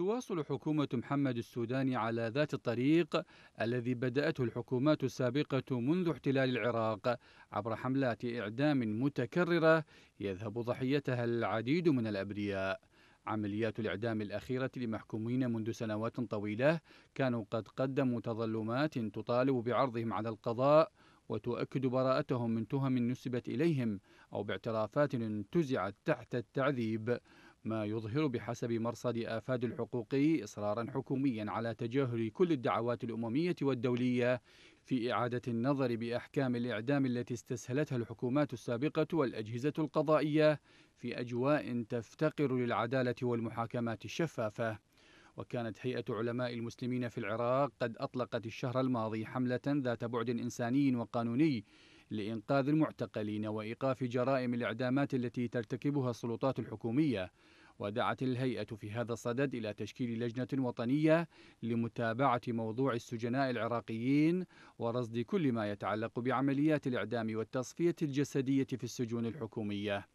تواصل حكومة محمد السوداني على ذات الطريق الذي بدأته الحكومات السابقة منذ احتلال العراق عبر حملات إعدام متكررة يذهب ضحيتها العديد من الأبرياء عمليات الإعدام الأخيرة لمحكومين منذ سنوات طويلة كانوا قد قدموا تظلمات تطالب بعرضهم على القضاء وتؤكد براءتهم من تهم نسبت إليهم أو باعترافات انتزعت تحت التعذيب ما يظهر بحسب مرصد آفاد الحقوقي إصرارا حكوميا على تجاهل كل الدعوات الأممية والدولية في إعادة النظر بأحكام الإعدام التي استسهلتها الحكومات السابقة والأجهزة القضائية في أجواء تفتقر للعدالة والمحاكمات الشفافة وكانت هيئة علماء المسلمين في العراق قد أطلقت الشهر الماضي حملة ذات بعد إنساني وقانوني لإنقاذ المعتقلين وإيقاف جرائم الإعدامات التي ترتكبها السلطات الحكومية ودعت الهيئة في هذا الصدد إلى تشكيل لجنة وطنية لمتابعة موضوع السجناء العراقيين ورصد كل ما يتعلق بعمليات الإعدام والتصفية الجسدية في السجون الحكومية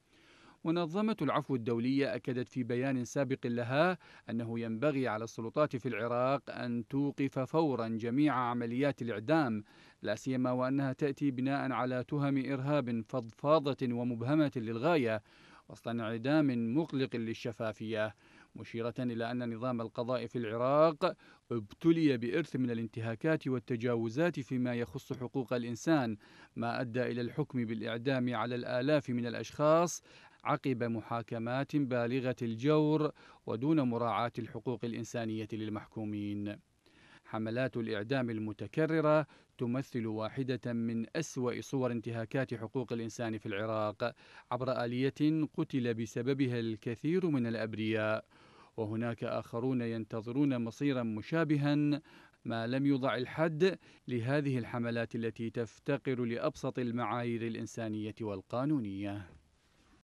منظمة العفو الدولية أكدت في بيان سابق لها أنه ينبغي على السلطات في العراق أن توقف فورا جميع عمليات الإعدام لا سيما وأنها تأتي بناء على تهم إرهاب فضفاضة ومبهمة للغاية وسط انعدام مقلق للشفافية مشيرة إلى أن نظام القضاء في العراق ابتلي بإرث من الانتهاكات والتجاوزات فيما يخص حقوق الإنسان ما أدى إلى الحكم بالإعدام على الآلاف من الأشخاص عقب محاكمات بالغة الجور ودون مراعاة الحقوق الإنسانية للمحكومين. حملات الإعدام المتكررة تمثل واحدة من أسوأ صور انتهاكات حقوق الإنسان في العراق عبر آلية قتل بسببها الكثير من الأبرياء. وهناك آخرون ينتظرون مصيرا مشابها ما لم يضع الحد لهذه الحملات التي تفتقر لأبسط المعايير الإنسانية والقانونية